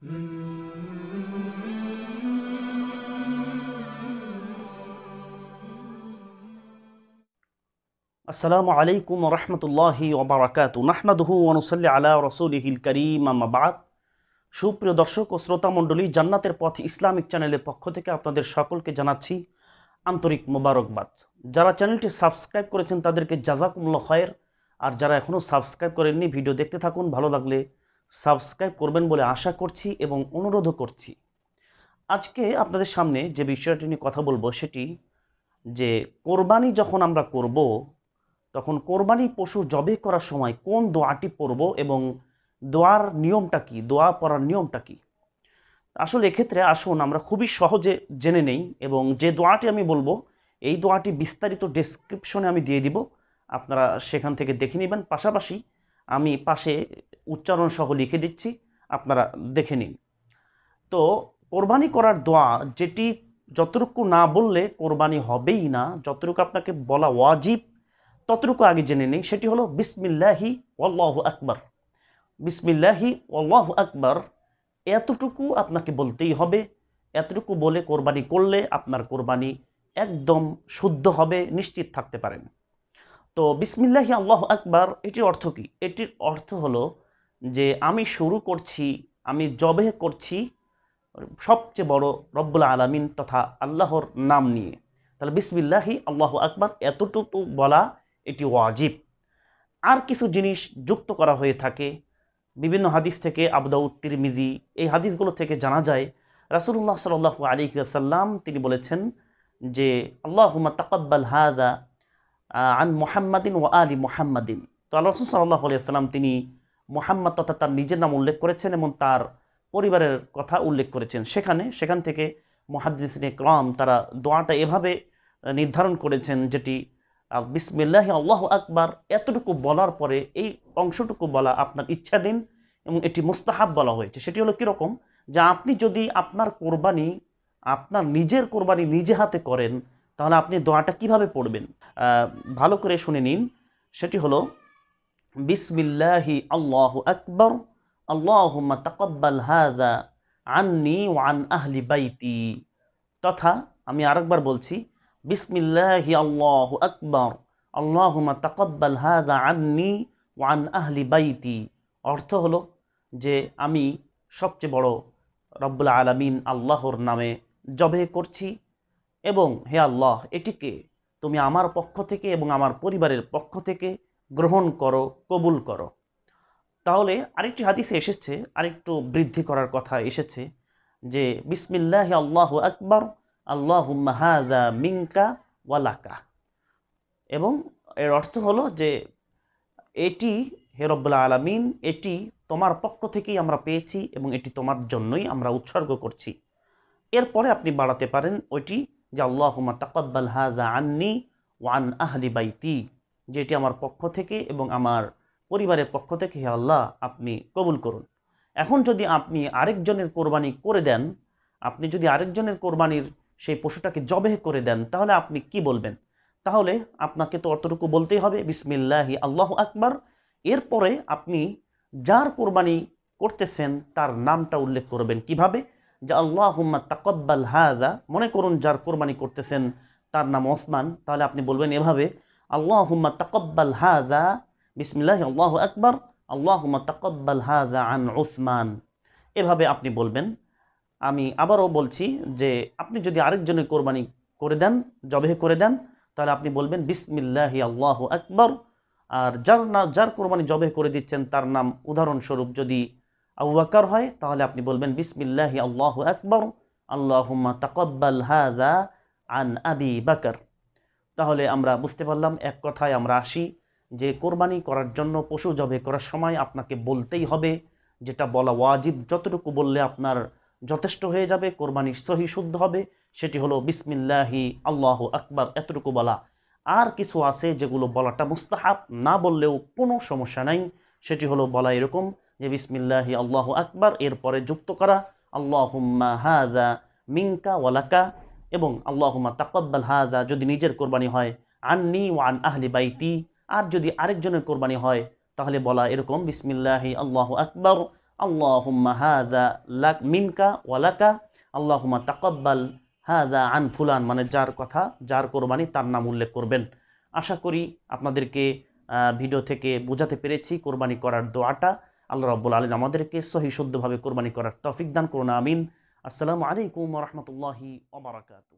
আসসালামু আলাইকুম রহমতুল্লাহি ওবরাকাত নাহমাদহু ওনসল্লি আলা রসুলহিল করিম আমাবাদ সুপ্রিয় দর্শক ও শ্রোতা মণ্ডলী জান্নাতের পথ ইসলামিক চ্যানেলের পক্ষ থেকে আপনাদের সকলকে জানাচ্ছি আন্তরিক মোবারকবাদ যারা চ্যানেলটি সাবস্ক্রাইব করেছেন তাদেরকে জাজাকুমুল্লা খয়ের আর যারা এখনও সাবস্ক্রাইব করেননি ভিডিও দেখতে থাকুন ভালো লাগলে সাবস্ক্রাইব করবেন বলে আশা করছি এবং অনুরোধও করছি আজকে আপনাদের সামনে যে বিষয়টি নিয়ে কথা বলবো সেটি যে কোরবানি যখন আমরা করব তখন কোরবানি পশু জবে করার সময় কোন দোয়াটি পরব এবং দোয়ার নিয়মটা কি দোয়া পড়ার নিয়মটা কি আসলে এক্ষেত্রে আসুন আমরা খুবই সহজে জেনে নেই এবং যে দোয়াটি আমি বলবো এই দোয়াটি বিস্তারিত ডেসক্রিপশনে আমি দিয়ে দিব আপনারা সেখান থেকে দেখে নেবেন পাশাপাশি আমি পাশে উচ্চারণ সহ লিখে দিচ্ছি আপনারা দেখে নিন তো কোরবানি করার দোয়া যেটি যতটুকু না বললে কোরবানি হবেই না যতটুকু আপনাকে বলা ওয়াজিব ততটুকু আগে জেনে নিই সেটি হলো বিসমিল্লাহি অল্লাহ আকবর বিসমিল্লাহি অল্লাহ আকবর এতটুকু আপনাকে বলতেই হবে এতটুকু বলে কোরবানি করলে আপনার কোরবানি একদম শুদ্ধ হবে নিশ্চিত থাকতে পারেন তো বিসমিল্লাহি আল্লাহ আকবার এটির অর্থ কী এটির অর্থ হলো যে আমি শুরু করছি আমি জবে করছি সবচেয়ে বড় রব্বুল আলমিন তথা আল্লাহর নাম নিয়ে তাহলে বিসমিল্লাহি আল্লাহ আকবার এতটুকু বলা এটি ওয়াজিব আর কিছু জিনিস যুক্ত করা হয়ে থাকে বিভিন্ন হাদিস থেকে আবদাউদ তিরমিজি এই হাদিসগুলো থেকে জানা যায় রাসুল্লাহ সাল্লাহ আলী সাল্লাম তিনি বলেছেন যে আল্লাহ তাকাব্বাল হাদা আন মোহাম্মদিন ও আলি মোহাম্মদিন তো আল্লাহ রসুল সাল্লাহ আলিয়াল্লাম তিনি মোহাম্মদ তথা তার নিজের নাম উল্লেখ করেছেন এবং তার পরিবারের কথা উল্লেখ করেছেন সেখানে সেখান থেকে মহাদিসিনে ক্রম তারা দোয়াটা এভাবে নির্ধারণ করেছেন যেটি বিসমিল্লাহ আল্লাহ আকবার এতটুকু বলার পরে এই অংশটুকু বলা আপনার ইচ্ছাধীন এবং এটি মুস্তাহাব বলা হয়েছে সেটি হলো কীরকম যে আপনি যদি আপনার কোরবানি আপনার নিজের কোরবানি নিজে হাতে করেন তাহলে আপনি দোয়াটা কিভাবে পড়বেন ভালো করে শুনে নিন সেটি হলো বিসমিল্লাহি আল্লাহ আকবর আল্লাহ তাকব্বাল হাজা আন্নি ওয়ান আহলি বাইতি তথা আমি আরেকবার বলছি বিসমিল্লাহি আল্লাহ আকবর আল্লাহ তাকব্বাল হাজা আন্নি ওয়ান আহলি বাইতি অর্থ হলো যে আমি সবচেয়ে বড় রব্বুল আলমিন আল্লাহর নামে জবে করছি এবং হে আল্লাহ এটিকে তুমি আমার পক্ষ থেকে এবং আমার পরিবারের পক্ষ থেকে গ্রহণ করো কবুল করো তাহলে আরেকটি হাদিসে এসেছে আরেকটু বৃদ্ধি করার কথা এসেছে যে বিসমিল্লাহ আল্লাহ আকবর আল্লাহ মাহাজা মিঙ্কা ওয়ালাকা এবং এর অর্থ হলো যে এটি হেরব্বুল্লা আলমিন এটি তোমার পক্ষ থেকেই আমরা পেয়েছি এবং এটি তোমার জন্যই আমরা উৎসর্গ করছি এরপরে আপনি বাড়াতে পারেন ওইটি যে আল্লাহ তাকব্বাল হাজা আন্নি ওয়ান আহলি বাইতি যেটি আমার পক্ষ থেকে এবং আমার পরিবারের পক্ষ থেকে হে আল্লাহ আপনি কবুল করুন এখন যদি আপনি আরেকজনের কোরবানি করে দেন আপনি যদি আরেকজনের কোরবানির সেই পশুটাকে জবেহ করে দেন তাহলে আপনি কি বলবেন তাহলে আপনাকে তো অতটুকু বলতেই হবে বিসমিল্লাহি আল্লাহ আকবার এরপরে আপনি যার কোরবানি করতেছেন তার নামটা উল্লেখ করবেন কিভাবে যে আল্লাহ হুম্মা তাকব্বাল হাজা মনে করুন যার কোরবানি করতেছেন তার নাম ওসমান তাহলে আপনি বলবেন এভাবে আল্লাহ হুম্মা তাকব্বাল হাজা বিসমিল্লাহ আল্লাহ আকবর আল্লাহ হুম্মা তাকব্বাল হাজা আন ওসমান এভাবে আপনি বলবেন আমি আবারও বলছি যে আপনি যদি আরেকজনের কোরবানি করে দেন জবেহ করে দেন তাহলে আপনি বলবেন বিসমিল্লাহ আল্লাহ আকবর আর যার না যার কোরবানি জবে করে দিচ্ছেন তার নাম উদাহরণস্বরূপ যদি আবু হয় তাহলে আপনি বলবেন বিসমিল্লাহি আল্লাহ আকবর আল্লাহুম্মা তাকব্বাল হাজা আন আবি বাকর তাহলে আমরা বুঝতে পারলাম এক কথায় আমরা আসি যে কোরবানি করার জন্য পশু জবে করার সময় আপনাকে বলতেই হবে যেটা বলা ওয়াজিব যতটুকু বললে আপনার যথেষ্ট হয়ে যাবে কোরবানি সহি শুদ্ধ হবে সেটি হলো বিসমিল্লাহি আল্লাহ আকবর এতটুকু বলা আর কিছু আছে যেগুলো বলাটা মুস্তাহাব না বললেও কোনো সমস্যা নাই সেটি হলো বলা এরকম যে বিসমিল্লাহি আল্লাহ আকবার এরপরে যুক্ত করা আল্লাহ হুম্মা হাজা মিঙ্কা ওয়ালাকা এবং আল্লাহ হুম্মা তাকব্বাল হাজা যদি নিজের কোরবানি হয় আননি ওয়ান আহলি বাইতি আর যদি আরেকজনের কোরবানি হয় তাহলে বলা এরকম বিসমিল্লাহি আল্লাহ আকবর আল্লাহ হুম্মা হাজা লাক মিনকা ওয়ালাকা হুম্মা তাকব্বাল হাজা আন ফুলান মানে যার কথা যার কোরবানি তার নাম উল্লেখ করবেন আশা করি আপনাদেরকে ভিডিও থেকে বোঝাতে পেরেছি কোরবানি করার দোয়াটা আল্লাহ রব্বুল আলম আমাদেরকে সহি শুদ্ধভাবে কোরবানি করার তফিক দান করুন আমিন আসসালামু আলাইকুম রহমতুল্লাহি ওবরাকাতু